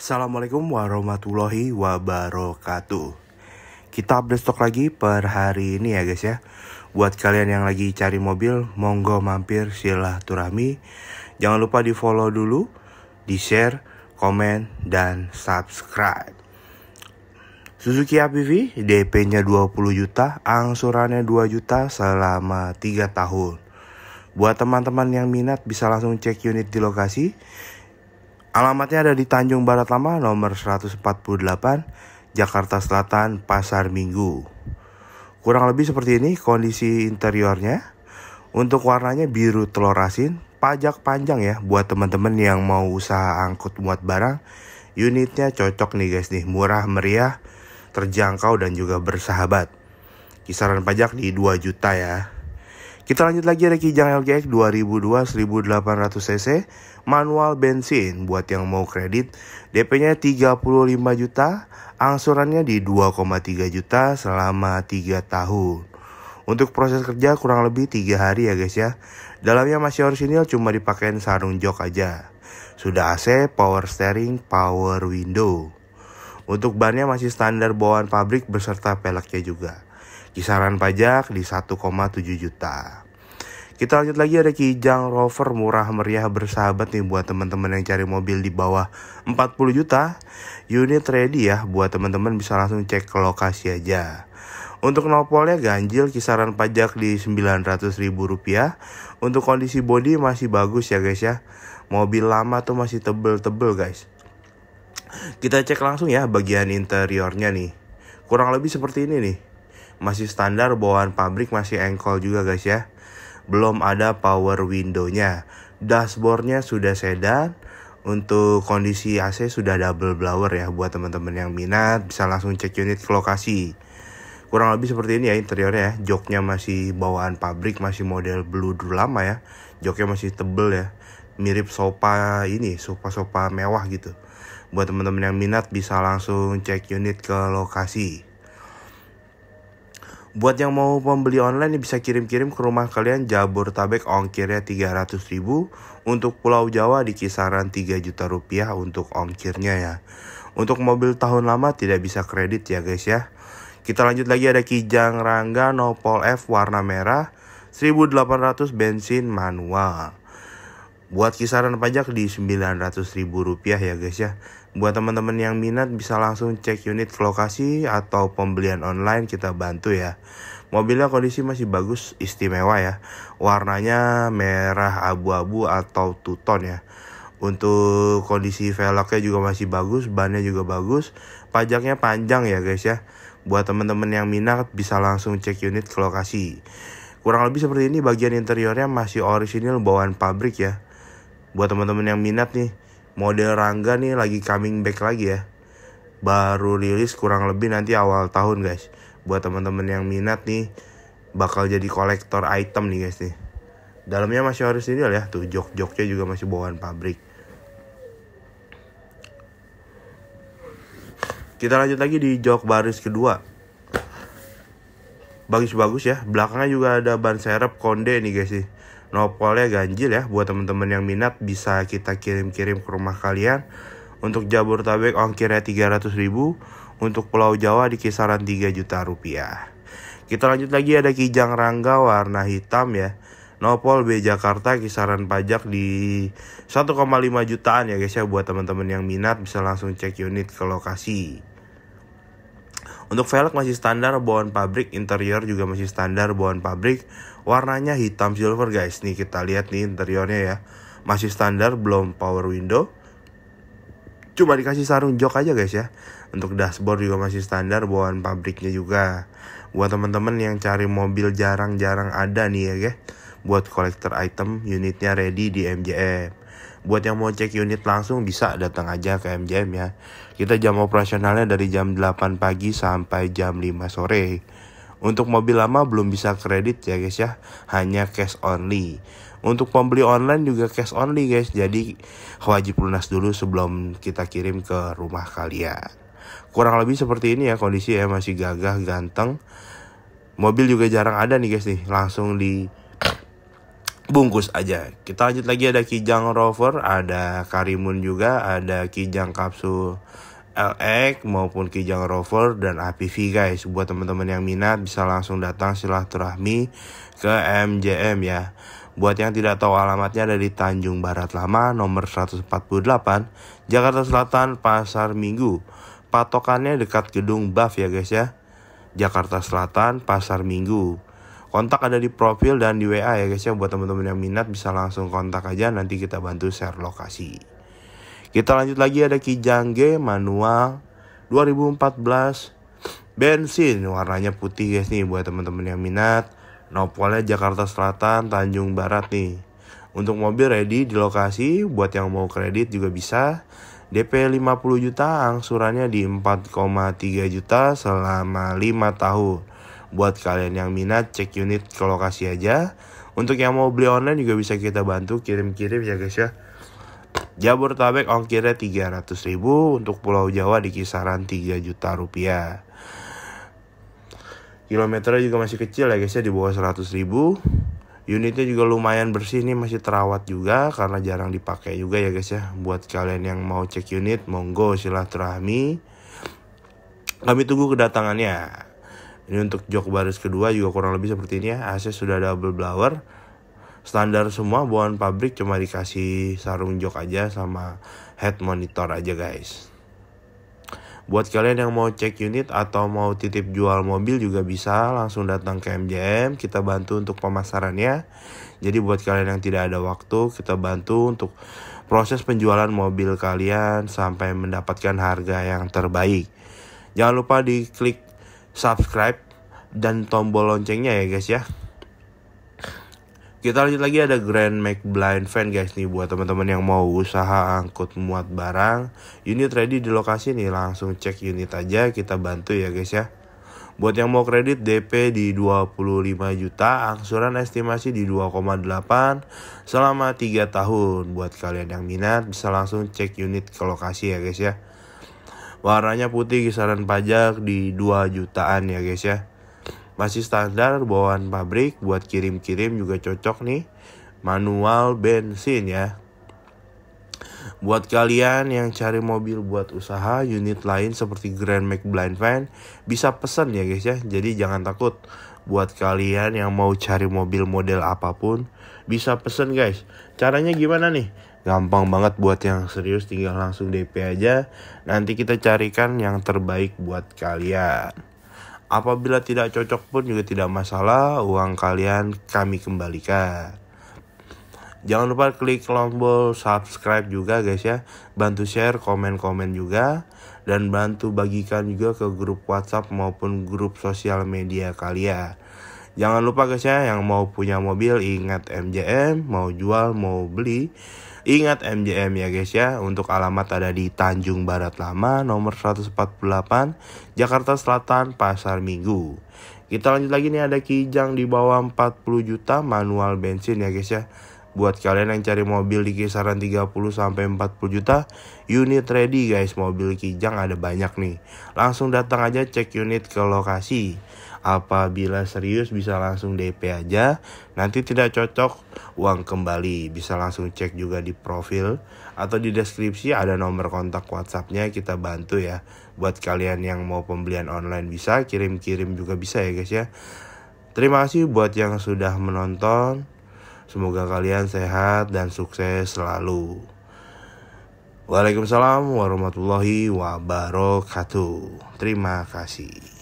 Assalamualaikum warahmatullahi wabarakatuh Kita update stok lagi per hari ini ya guys ya Buat kalian yang lagi cari mobil Monggo mampir silaturahmi Jangan lupa di follow dulu Di share, komen, dan subscribe Suzuki APV DP nya 20 juta Angsurannya 2 juta selama 3 tahun Buat teman-teman yang minat bisa langsung cek unit di lokasi Alamatnya ada di Tanjung Barat Lama nomor 148, Jakarta Selatan, Pasar Minggu. Kurang lebih seperti ini kondisi interiornya. Untuk warnanya biru telur asin, pajak panjang ya buat teman-teman yang mau usaha angkut muat barang. Unitnya cocok nih guys nih, murah meriah, terjangkau dan juga bersahabat. Kisaran pajak di 2 juta ya. Kita lanjut lagi ada Kijang LGX 2002 1800 cc manual bensin buat yang mau kredit DP-nya 35 juta, angsurannya di 2,3 juta selama 3 tahun. Untuk proses kerja kurang lebih 3 hari ya guys ya. Dalamnya masih orisinil cuma dipakein sarung jok aja. Sudah AC, power steering, power window. Untuk bannya masih standar bawaan pabrik beserta peleknya juga. Kisaran pajak di 1,7 juta. Kita lanjut lagi ada Kijang Rover murah meriah bersahabat nih buat teman-teman yang cari mobil di bawah 40 juta. Unit ready ya buat teman-teman bisa langsung cek ke lokasi aja. Untuk nopolnya ganjil kisaran pajak di 900 ribu rupiah. Untuk kondisi bodi masih bagus ya guys ya. Mobil lama tuh masih tebel-tebel guys. Kita cek langsung ya bagian interiornya nih. Kurang lebih seperti ini nih masih standar bawaan pabrik masih engkol juga guys ya belum ada power window windownya dashboardnya sudah sedan untuk kondisi AC sudah double blower ya buat teman-teman yang minat bisa langsung cek unit ke lokasi kurang lebih seperti ini ya interiornya ya joknya masih bawaan pabrik masih model blue dulu lama ya joknya masih tebel ya mirip sofa ini sofa-sofa mewah gitu buat teman-teman yang minat bisa langsung cek unit ke lokasi Buat yang mau membeli online bisa kirim-kirim ke rumah kalian Jabodetabek ongkirnya 300 ribu Untuk Pulau Jawa di kisaran 3 juta rupiah untuk ongkirnya ya Untuk mobil tahun lama tidak bisa kredit ya guys ya Kita lanjut lagi ada Kijang Rangga Nopol F warna merah 1800 bensin manual buat kisaran pajak di 900.000 ribu rupiah ya guys ya buat teman-teman yang minat bisa langsung cek unit ke lokasi atau pembelian online kita bantu ya mobilnya kondisi masih bagus istimewa ya warnanya merah abu-abu atau tuton ya untuk kondisi velgnya juga masih bagus bannya juga bagus pajaknya panjang ya guys ya buat teman-teman yang minat bisa langsung cek unit ke lokasi kurang lebih seperti ini bagian interiornya masih orisinil bawaan pabrik ya buat teman-teman yang minat nih model Rangga nih lagi coming back lagi ya baru rilis kurang lebih nanti awal tahun guys buat teman-teman yang minat nih bakal jadi kolektor item nih guys nih dalamnya masih harus ini ya tuh jok-joknya juga masih bawaan pabrik kita lanjut lagi di jok baris kedua bagus-bagus ya belakangnya juga ada ban serep konde nih guys sih nopolnya ganjil ya buat teman-teman yang minat bisa kita kirim-kirim ke rumah kalian untuk Jabodetabek ongkirnya 300 ribu untuk Pulau Jawa di kisaran 3 juta rupiah kita lanjut lagi ada Kijang Rangga warna hitam ya Nopol B Jakarta kisaran pajak di 1,5 jutaan ya guys ya buat teman-teman yang minat bisa langsung cek unit ke lokasi. Untuk velg masih standar bawaan pabrik, interior juga masih standar bawaan pabrik. Warnanya hitam silver guys. Nih kita lihat nih interiornya ya. Masih standar belum power window. Cuma dikasih sarung jok aja guys ya. Untuk dashboard juga masih standar bawaan pabriknya juga. Buat teman-teman yang cari mobil jarang-jarang ada nih ya guys. Buat kolektor item unitnya ready di MJM buat yang mau cek unit langsung bisa datang aja ke MJM ya kita jam operasionalnya dari jam 8 pagi sampai jam 5 sore untuk mobil lama belum bisa kredit ya guys ya, hanya cash only. Untuk pembeli online juga cash only guys, jadi wajib lunas dulu sebelum kita kirim ke rumah kalian. Kurang lebih seperti ini ya kondisi ya masih gagah ganteng. Mobil juga jarang ada nih guys nih, langsung di bungkus aja. Kita lanjut lagi ada Kijang Rover, ada Karimun juga, ada Kijang Kapsul LX maupun Kijang Rover dan APV guys. Buat teman-teman yang minat bisa langsung datang silaturahmi ke MJM ya. Buat yang tidak tahu alamatnya dari Tanjung Barat Lama nomor 148, Jakarta Selatan, Pasar Minggu. Patokannya dekat gedung BAF ya guys ya. Jakarta Selatan, Pasar Minggu kontak ada di profil dan di WA ya guys ya buat teman-teman yang minat bisa langsung kontak aja nanti kita bantu share lokasi kita lanjut lagi ada Kijangge manual 2014 bensin warnanya putih guys nih buat teman-teman yang minat nopolnya Jakarta Selatan Tanjung Barat nih untuk mobil ready di lokasi buat yang mau kredit juga bisa DP 50 juta angsurannya di 4,3 juta selama 5 tahun Buat kalian yang minat, cek unit ke lokasi aja. Untuk yang mau beli online juga bisa kita bantu kirim-kirim ya guys ya. Jabodetabek ongkirnya 300 ribu, untuk Pulau Jawa di kisaran 3 juta rupiah. Kilometernya juga masih kecil ya guys ya, di bawah 100 ribu. Unitnya juga lumayan bersih nih, masih terawat juga karena jarang dipakai juga ya guys ya. Buat kalian yang mau cek unit, monggo silaturahmi. Kami tunggu kedatangannya. Ini untuk jok baris kedua juga kurang lebih seperti ini ya. AC sudah double blower. Standar semua bawaan pabrik cuma dikasih sarung jok aja sama head monitor aja guys. Buat kalian yang mau cek unit atau mau titip jual mobil juga bisa langsung datang ke MJM. Kita bantu untuk pemasarannya. Jadi buat kalian yang tidak ada waktu kita bantu untuk proses penjualan mobil kalian sampai mendapatkan harga yang terbaik. Jangan lupa di klik subscribe dan tombol loncengnya ya guys ya kita lanjut lagi ada Grand Make Blind Fan guys nih buat teman-teman yang mau usaha angkut muat barang unit ready di lokasi nih langsung cek unit aja kita bantu ya guys ya buat yang mau kredit DP di 25 juta angsuran estimasi di 2,8 selama 3 tahun buat kalian yang minat bisa langsung cek unit ke lokasi ya guys ya warnanya putih kisaran pajak di 2 jutaan ya guys ya masih standar bawaan pabrik buat kirim-kirim juga cocok nih manual bensin ya Buat kalian yang cari mobil buat usaha, unit lain seperti Grand Max Blind Van bisa pesan ya guys ya. Jadi jangan takut. Buat kalian yang mau cari mobil model apapun bisa pesen guys. Caranya gimana nih? gampang banget buat yang serius tinggal langsung DP aja nanti kita carikan yang terbaik buat kalian apabila tidak cocok pun juga tidak masalah uang kalian kami kembalikan Jangan lupa klik tombol subscribe juga guys ya. Bantu share, komen-komen juga dan bantu bagikan juga ke grup WhatsApp maupun grup sosial media kalian. Jangan lupa guys ya yang mau punya mobil ingat MJM, mau jual mau beli Ingat MJM ya guys ya, untuk alamat ada di Tanjung Barat Lama nomor 148, Jakarta Selatan, Pasar Minggu. Kita lanjut lagi nih ada Kijang di bawah 40 juta manual bensin ya guys ya. Buat kalian yang cari mobil di kisaran 30 sampai 40 juta, unit ready guys, mobil Kijang ada banyak nih. Langsung datang aja cek unit ke lokasi. Apabila serius bisa langsung DP aja, nanti tidak cocok uang kembali. Bisa langsung cek juga di profil atau di deskripsi ada nomor kontak WhatsAppnya kita bantu ya. Buat kalian yang mau pembelian online bisa, kirim-kirim juga bisa ya guys ya. Terima kasih buat yang sudah menonton. Semoga kalian sehat dan sukses selalu. Waalaikumsalam warahmatullahi wabarakatuh. Terima kasih.